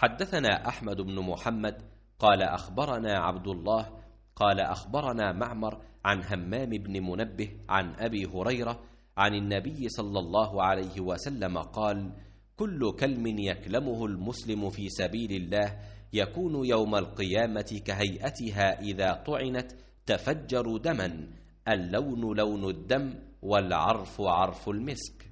حدثنا أحمد بن محمد قال أخبرنا عبد الله قال أخبرنا معمر عن همام بن منبه عن أبي هريرة عن النبي صلى الله عليه وسلم قال كل كلم يكلمه المسلم في سبيل الله يكون يوم القيامة كهيئتها إذا طعنت تفجر دما اللون لون الدم والعرف عرف المسك